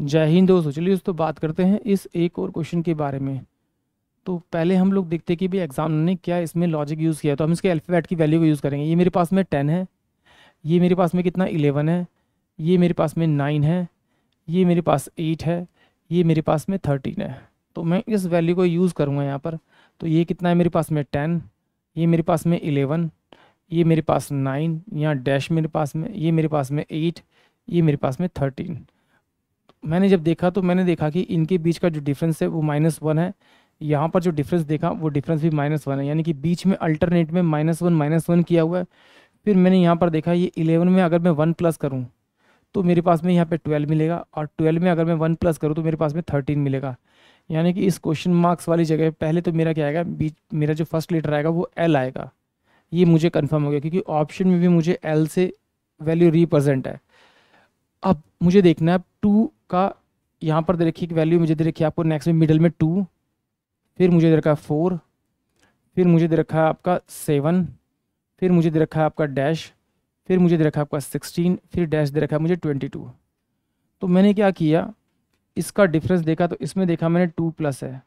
जय हिंद दोस्तों चलिए दोस्तों बात करते हैं इस एक और क्वेश्चन के बारे में तो पहले हम लोग देखते हैं कि भाई एग्जाम ने क्या इसमें लॉजिक यूज़ किया तो हम इसके अल्फ़ाबेट की वैल्यू को यूज़ करेंगे ये मेरे पास में टेन है ये मेरे पास में कितना इलेवन है ये मेरे पास में नाइन है ये मेरे पास एट है ये मेरे पास में थर्टीन है तो मैं इस वैल्यू को यूज़ करूँगा यहाँ पर तो ये कितना है मेरे पास में टेन ये मेरे पास में इलेवन ये मेरे पास नाइन यहाँ डैश मेरे पास में ये मेरे पास में एट ये मेरे पास में थर्टीन मैंने जब देखा तो मैंने देखा कि इनके बीच का जो डिफरेंस है वो माइनस वन है यहाँ पर जो डिफरेंस देखा वो डिफरेंस भी माइनस वन है यानी कि बीच में अल्टरनेट में माइनस वन माइनस वन किया हुआ है फिर मैंने यहाँ पर देखा ये इलेवन में अगर मैं वन प्लस करूँ तो मेरे पास में यहाँ पर ट्वेल्व मिलेगा और ट्वेल्व में अगर मैं वन प्लस करूँ तो मेरे पास में थर्टीन मिलेगा यानी कि इस क्वेश्चन मार्क्स वाली जगह पहले तो मेरा क्या आएगा बीच मेरा जो फर्स्ट लेटर आएगा वो एल आएगा ये मुझे कन्फर्म हो गया क्योंकि ऑप्शन में भी मुझे एल से वैल्यू रिप्रजेंट है अब मुझे देखना है टू का यहाँ पर दे रखी एक वैल्यू मुझे दे रखी है आपको नेक्स्ट में मिडल में टू फिर मुझे दे रखा है फोर फिर मुझे दे रखा है आपका सेवन फिर मुझे दे रखा है आपका डैश फिर मुझे दे रखा है आपका सिक्सटीन फिर डैश दे रखा है मुझे ट्वेंटी टू तो मैंने क्या किया इसका डिफरेंस देखा तो इसमें देखा मैंने टू प्लस है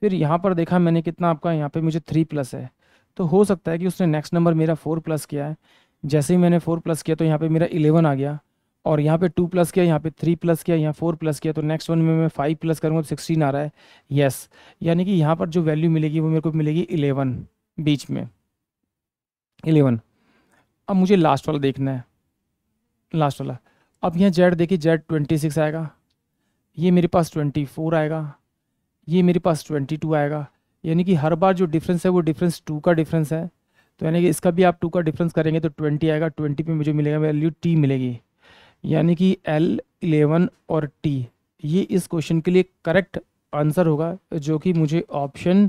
फिर यहाँ पर देखा मैंने कितना आपका यहाँ पे मुझे थ्री प्लस है तो हो सकता है कि उसने नेक्स्ट नंबर मेरा फोर प्लस किया है जैसे ही मैंने फोर प्लस किया तो यहाँ पे मेरा इलेवन आ गया और यहाँ पे टू प्लस किया यहाँ पे थ्री प्लस किया यहाँ फोर प्लस किया तो नेक्स्ट वन में मैं फाइव प्लस करूँगा तो सिक्सटीन आ रहा है यस यानी कि यहाँ पर जो वैल्यू मिलेगी वो मेरे को मिलेगी इलेवन बीच में इलेवन अब मुझे लास्ट वाला देखना है लास्ट वाला अब यहाँ जेड देखिए जेड ट्वेंटी सिक्स आएगा ये मेरे पास ट्वेंटी फोर आएगा ये मेरे पास ट्वेंटी टू आएगा यानी कि हर बार जो डिफरेंस है वो डिफरेंस टू का डिफरेंस है तो यानी कि इसका भी आप टू का डिफरेंस करेंगे तो ट्वेंटी आएगा ट्वेंटी पे मुझे मिलेगा वैल्यू टी मिलेगी यानी कि एल इलेवन और टी ये इस क्वेश्चन के लिए करेक्ट आंसर होगा जो कि मुझे ऑप्शन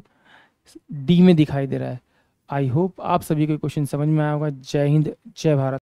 डी में दिखाई दे रहा है आई होप आप सभी को क्वेश्चन समझ में आया होगा जय हिंद जय भारत